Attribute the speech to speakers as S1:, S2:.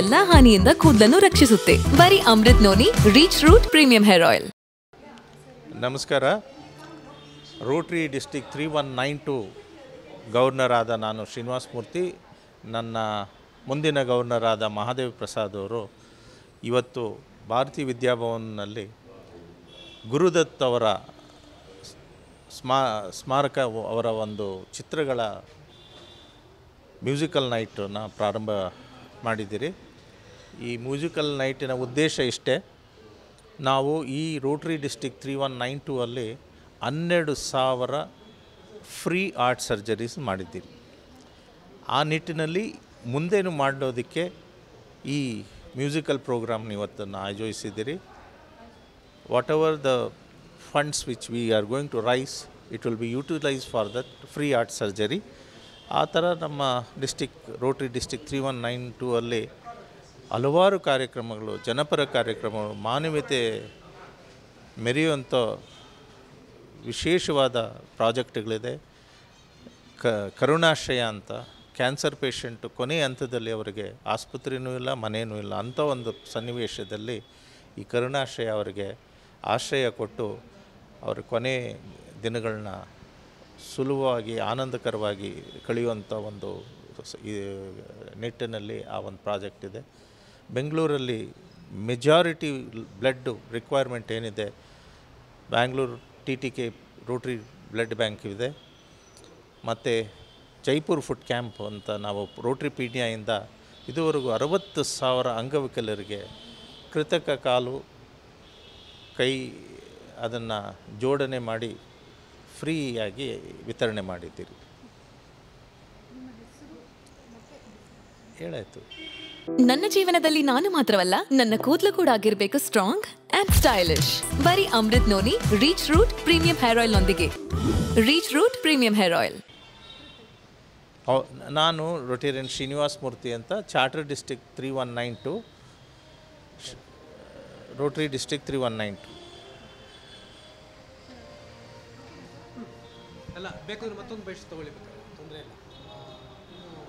S1: ಎಲ್ಲಾ ಹಾನಿಯಿಂದ ಕೂದಲನ್ನು ರಕ್ಷಿಸುತ್ತೆ ಬರೀ Amrit noni reach root premium hair oil
S2: ನಮಸ್ಕಾರ Rotary district three one nine two governor ಆದ ನಾನು ಶ್ರೀನಿವಾಸ ಮೂರ್ತಿ ನನ್ನ ಮುಂದಿನ ಗವರ್ನರ್ ಆದ ಮಹಾದೇವ್ ಪ್ರಸಾದ್ ಅವರು ಇವತ್ತು ಭಾರತೀಯ ವಿದ್ಯಾಭವನ್ನಲ್ಲಿ ಗುರುದತ್ ಅವರ ಸ್ಮಾ ಸ್ಮಾರಕ ಅವರ ಒಂದು ಚಿತ್ರಗಳ ಮ್ಯೂಸಿಕಲ್ ನೈಟನ್ನು ಪ್ರಾರಂಭ ಮಾಡಿದ್ದೀರಿ ಈ ಮ್ಯೂಸಿಕಲ್ ನೈಟಿನ ಉದ್ದೇಶ ಇಷ್ಟೇ ನಾವು ಈ Rotary district three one nine two ಅಲ್ಲಿ ಹನ್ನೆರಡು ಸಾವಿರ ಫ್ರೀ ಆರ್ಟ್ ಸರ್ಜರೀಸ್ ಮಾಡಿದ್ದೀವಿ ಆ ನಿಟ್ಟಿನಲ್ಲಿ ಮುಂದೇನು ಮಾಡೋದಕ್ಕೆ ಈ ಮ್ಯೂಸಿಕಲ್ ಪ್ರೋಗ್ರಾಮ್ ಇವತ್ತನ್ನು ಆಯೋಜಿಸಿದ್ದೀರಿ whatever the funds which we are going to raise it will be utilise for that free heart surgery ಆ ಥರ ನಮ್ಮ district Rotary district three one nine two ಅಲ್ಲಿ ಹಲವಾರು ಕಾರ್ಯಕ್ರಮಗಳು ಜನಪರ ಕಾರ್ಯಕ್ರಮಗಳು ಮಾನವೀಯತೆ ಮೆರೆಯುವಂಥ ವಿಶೇಷವಾದ ಪ್ರಾಜೆಕ್ಟ್ಗಳಿದೆ ಕ ಕರುಣಾಶ್ರಯ ಅಂತ ಕ್ಯಾನ್ಸರ್ ಪೇಷಂಟು ಕೊನೆಯ ಹಂತದಲ್ಲಿ ಅವರಿಗೆ ಆಸ್ಪತ್ರೆಯೂ ಇಲ್ಲ ಮನೆಯೂ ಇಲ್ಲ ಅಂಥ ಒಂದು ಸನ್ನಿವೇಶದಲ್ಲಿ ಈ ಕರುಣಾಶ್ರಯ ಅವರಿಗೆ ಆಶ್ರಯ ಕೊಟ್ಟು ಅವರ ಕೊನೆ ದಿನಗಳನ್ನ ಸುಲಭವಾಗಿ ಆನಂದಕರವಾಗಿ ಕಳೆಯುವಂಥ ಒಂದು ಈ ನಿಟ್ಟಿನಲ್ಲಿ ಆ ಒಂದು ಪ್ರಾಜೆಕ್ಟ್ ಇದೆ ಬೆಂಗಳೂರಲ್ಲಿ ಮೆಜಾರಿಟಿ ಬ್ಲಡ್ಡು ರಿಕ್ವೈರ್ಮೆಂಟ್ ಏನಿದೆ Bangalore T T K Rotary blood bank ಇದೆ ಮತ್ತು ಜೈಪುರ್ ಫುಡ್ ಕ್ಯಾಂಪ್ ಅಂತ ನಾವು ರೋಟ್ರಿ ಪೀಡಿಯಾಯಿಂದ ಇದುವರೆಗೂ ಅರವತ್ತು ಸಾವಿರ ಅಂಗವಿಕಲರಿಗೆ ಕೃತಕ ಕಾಲು ಕೈ ಅದನ್ನು ಜೋಡಣೆ ಮಾಡಿ ಫ್ರೀಯಾಗಿ ವಿತರಣೆ ಮಾಡಿದ್ದೀರಿ ಹೇಳಾಯ್ತು
S1: ನನ್ನ ಜೀವನದಲ್ಲಿ ನಾನು ಮಾತ್ರವಲ್ಲ ನನ್ನ ಕೂದಲು ಕೂಡ ಆಗಿರಬೇಕು ಸ್ಟ್ರಾಂಗ್ ಅಂಡ್ ಸ್ಟೈಲಿಶ್ ಬರೀ Amrit noni reach root premium hair oil ನೊಂದಿಗೆ reach root premium hair oil
S2: ನಾನು ರೊಟೇರಿಯನ್ ಶ್ರೀನಿವಾಸ್ ಮೂರ್ತಿ ಅಂತ charter district three one nine two Rotary district three one nine two ಅಲ್ಲ ಬೇಕಾದ್ರೆ ಮತ್ತೊಂದು ಬೆಡ್ಸ್ ತೊಗೊಳ್ಬೇಕು ತೊಂದರೆ ಇಲ್ಲ